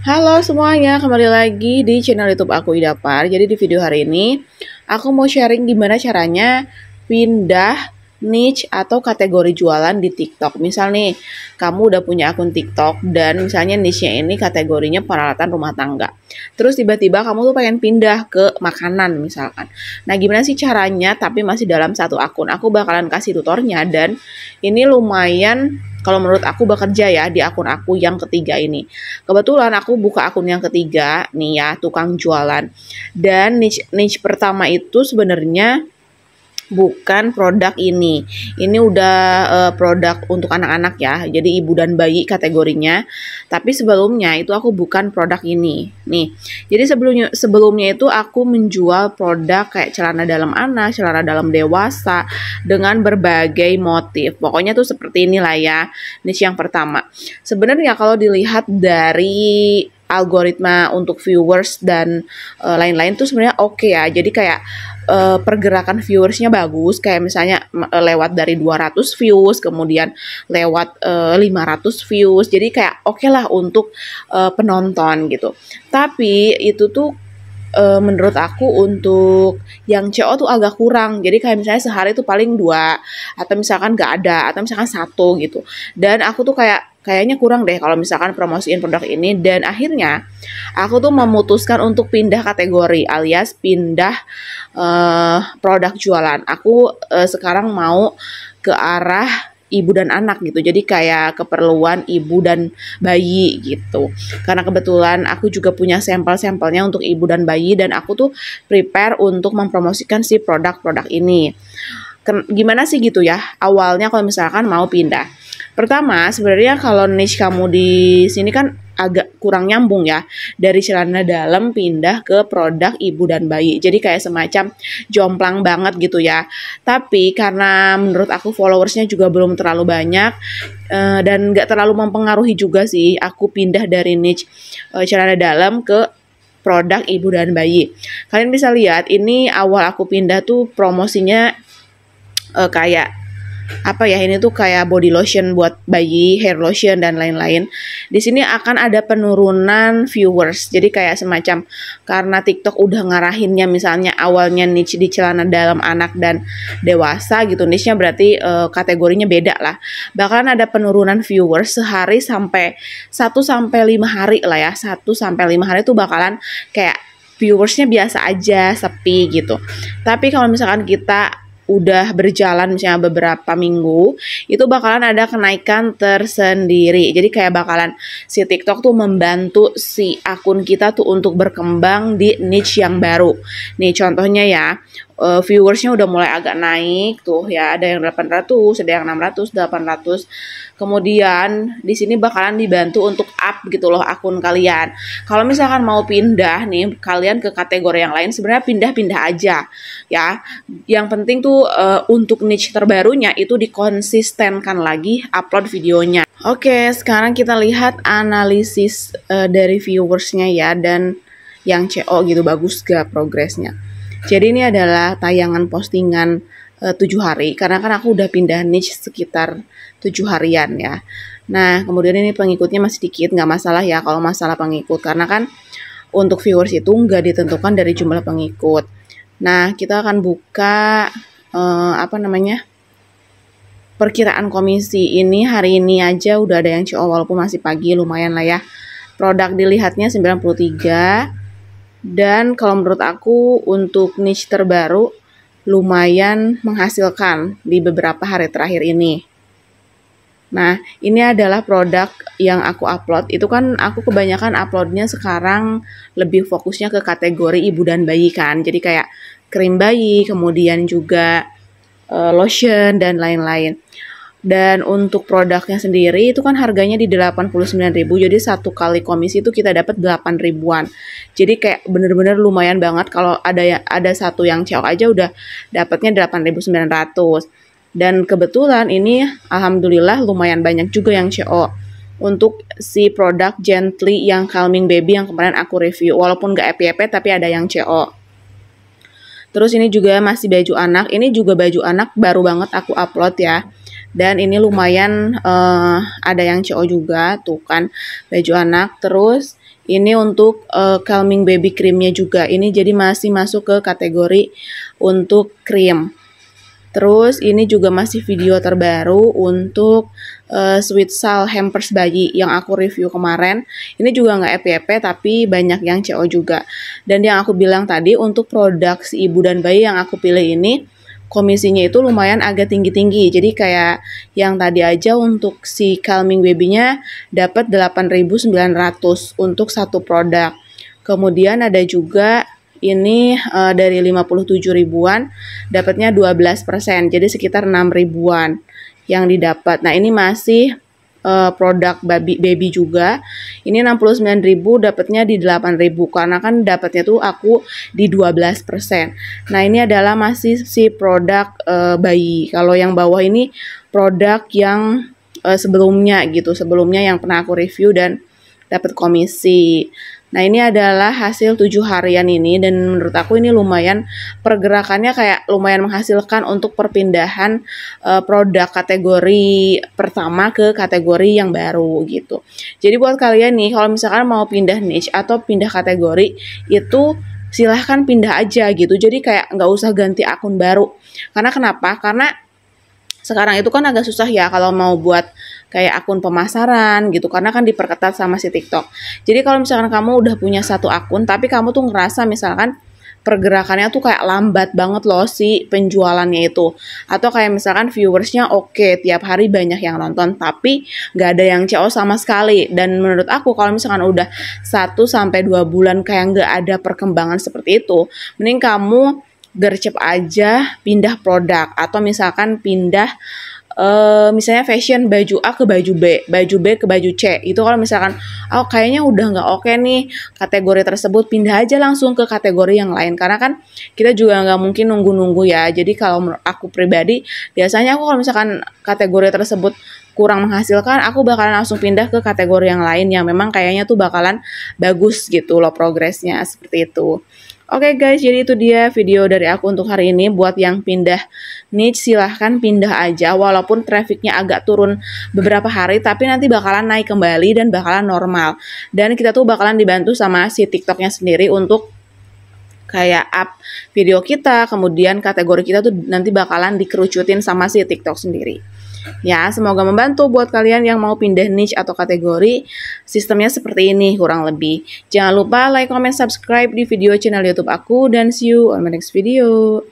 Halo semuanya, kembali lagi di channel YouTube aku Idapar. Jadi di video hari ini aku mau sharing gimana caranya pindah niche atau kategori jualan di TikTok. Misal nih, kamu udah punya akun TikTok dan misalnya niche-nya ini kategorinya peralatan rumah tangga. Terus tiba-tiba kamu tuh pengen pindah ke makanan misalkan. Nah, gimana sih caranya tapi masih dalam satu akun? Aku bakalan kasih tutornya dan ini lumayan kalau menurut aku bekerja ya di akun aku yang ketiga ini. Kebetulan aku buka akun yang ketiga nih ya, tukang jualan. Dan niche, niche pertama itu sebenarnya bukan produk ini. Ini udah uh, produk untuk anak-anak ya. Jadi ibu dan bayi kategorinya. Tapi sebelumnya itu aku bukan produk ini. Nih. Jadi sebelumnya sebelumnya itu aku menjual produk kayak celana dalam anak, celana dalam dewasa dengan berbagai motif. Pokoknya tuh seperti inilah ya. Niche yang pertama. Sebenarnya kalau dilihat dari algoritma untuk viewers dan eh, lain-lain uh, tuh sebenarnya oke okay ya. Jadi kayak uh, pergerakan viewersnya bagus kayak misalnya eh, lewat dari 200 views kemudian lewat uh, eh, 500 views jadi kayak oke okay lah untuk uh, penonton gitu tapi itu tuh uh, menurut aku untuk yang CO tuh agak kurang. Jadi kayak misalnya sehari tuh paling dua atau misalkan gak ada atau misalkan satu gitu. Dan aku tuh kayak kayaknya kurang deh kalau misalkan promosiin produk ini dan akhirnya aku tuh memutuskan untuk pindah kategori alias pindah uh, produk jualan. Aku uh, sekarang mau ke arah ibu dan anak gitu. Jadi kayak keperluan ibu dan bayi gitu. Karena kebetulan aku juga punya sampel-sampelnya untuk ibu dan bayi dan aku tuh prepare untuk mempromosikan si produk-produk ini. Ken gimana sih gitu ya awalnya kalau misalkan mau pindah. Pertama, sebenarnya kalau niche kamu di sini kan agak kurang nyambung ya dari celana dalam pindah ke produk ibu dan bayi jadi kayak semacam jomplang banget gitu ya tapi karena menurut aku followersnya juga belum terlalu banyak eh, dan gak terlalu mempengaruhi juga sih aku pindah dari niche eh, celana dalam ke produk ibu dan bayi. Kalian bisa lihat ini awal aku pindah tuh promosinya uh, kayak apa ya ini tuh kayak body lotion buat bayi, hair lotion dan lain-lain. Di sini akan ada penurunan viewers. Jadi kayak semacam karena TikTok udah ngarahinnya misalnya awalnya niche di celana dalam anak dan dewasa gitu. Niche-nya berarti uh, kategorinya beda lah. Bahkan ada penurunan viewers sehari sampai 1 sampai 5 hari lah ya. 1 sampai 5 hari itu bakalan kayak viewersnya biasa aja sepi gitu tapi kalau misalkan kita udah berjalan misalnya beberapa minggu itu bakalan ada kenaikan tersendiri jadi kayak bakalan si TikTok tuh membantu si akun kita tuh untuk berkembang di niche yang baru nih contohnya ya uh, viewersnya udah mulai agak naik tuh ya ada yang 800 ada yang 600 800 kemudian di sini bakalan dibantu untuk up gitu loh akun kalian kalau misalkan mau pindah nih kalian ke kategori yang lain sebenarnya pindah-pindah aja ya yang penting tuh uh, untuk niche terbarunya itu dikonsistenkan lagi upload videonya oke sekarang kita lihat analisis uh, dari viewersnya ya dan yang CO gitu bagus gak progresnya jadi ini adalah tayangan postingan eh, tujuh hari karena kan aku udah pindah niche sekitar tujuh harian ya. Nah kemudian ini pengikutnya masih dikit nggak masalah ya kalau masalah pengikut karena kan untuk viewers itu nggak ditentukan dari jumlah pengikut. Nah kita akan buka eh, apa namanya perkiraan komisi ini hari ini aja udah ada yang CO walaupun masih pagi lumayan lah ya. Produk dilihatnya 93 dan kalau menurut aku untuk niche terbaru lumayan menghasilkan di beberapa hari terakhir ini. Nah, ini adalah produk yang aku upload. Itu kan aku kebanyakan uploadnya sekarang lebih fokusnya ke kategori ibu dan bayi kan. Jadi kayak krim bayi, kemudian juga eh, lotion dan lain-lain. Dan untuk produknya sendiri itu kan harganya di 89.000. Jadi satu kali komisi itu kita dapat 8 ribuan. Jadi kayak bener-bener lumayan banget kalau ada ya, ada satu yang cewek aja udah dapatnya 8.900. Dan kebetulan ini alhamdulillah lumayan banyak juga yang CO untuk si produk Gently yang Calming Baby yang kemarin aku review. Walaupun gak ep tapi ada yang CO. Terus ini juga masih baju anak. Ini juga baju anak baru banget aku upload ya dan ini lumayan uh, ada yang CO juga tuh kan baju anak terus ini untuk uh, calming baby creamnya juga ini jadi masih masuk ke kategori untuk cream terus ini juga masih video terbaru untuk uh, sweet sal hampers bayi yang aku review kemarin ini juga nggak FYP tapi banyak yang CO juga dan yang aku bilang tadi untuk produk si ibu dan bayi yang aku pilih ini komisinya itu lumayan agak tinggi-tinggi. Jadi kayak yang tadi aja untuk si calming baby-nya dapat 8.900 untuk satu produk. Kemudian ada juga ini uh, dari 57 ribuan dapatnya 12%. Jadi sekitar 6 ribuan yang didapat. Nah, ini masih uh, produk baby baby juga. Ini 69.000 dapatnya di 8.000 karena kan dapatnya tuh aku di 12%. Nah, ini adalah masih si produk uh, bayi. Kalau yang bawah ini produk yang uh, sebelumnya gitu, sebelumnya yang pernah aku review dan dapat komisi. Nah ini adalah hasil tujuh harian ini dan menurut aku ini lumayan pergerakannya kayak lumayan menghasilkan untuk perpindahan uh, produk kategori pertama ke kategori yang baru gitu. Jadi buat kalian nih kalau misalkan mau pindah niche atau pindah kategori itu silahkan pindah aja gitu. Jadi kayak nggak usah ganti akun baru. Karena kenapa? Karena sekarang itu kan agak susah ya kalau mau buat kayak akun pemasaran gitu karena kan diperketat sama si TikTok. Jadi kalau misalkan kamu udah punya satu akun tapi kamu tuh ngerasa misalkan pergerakannya tuh kayak lambat banget loh si penjualannya itu atau kayak misalkan viewersnya oke okay, tiap hari banyak yang nonton tapi nggak ada yang CO sama sekali dan menurut aku kalau misalkan udah 1 sampai dua bulan kayak nggak ada perkembangan seperti itu mending kamu gercep aja pindah produk atau misalkan pindah uh, misalnya fashion baju A ke baju B, baju B ke baju C. Itu kalau misalkan oh kayaknya udah nggak oke okay nih kategori tersebut pindah aja langsung ke kategori yang lain karena kan kita juga nggak mungkin nunggu-nunggu ya. Jadi kalau aku pribadi biasanya aku kalau misalkan kategori tersebut kurang menghasilkan, aku bakalan langsung pindah ke kategori yang lain yang memang kayaknya tuh bakalan bagus gitu loh progresnya seperti itu. Oke okay guys, jadi itu dia video dari aku untuk hari ini. Buat yang pindah niche, silahkan pindah aja. Walaupun trafficnya agak turun beberapa hari, tapi nanti bakalan naik kembali dan bakalan normal. Dan kita tuh bakalan dibantu sama si TikToknya sendiri untuk kayak up video kita, kemudian kategori kita tuh nanti bakalan dikerucutin sama si TikTok sendiri. Ya, semoga membantu buat kalian yang mau pindah niche atau kategori. Sistemnya seperti ini kurang lebih. Jangan lupa like, comment, subscribe di video channel YouTube aku dan see you on my next video.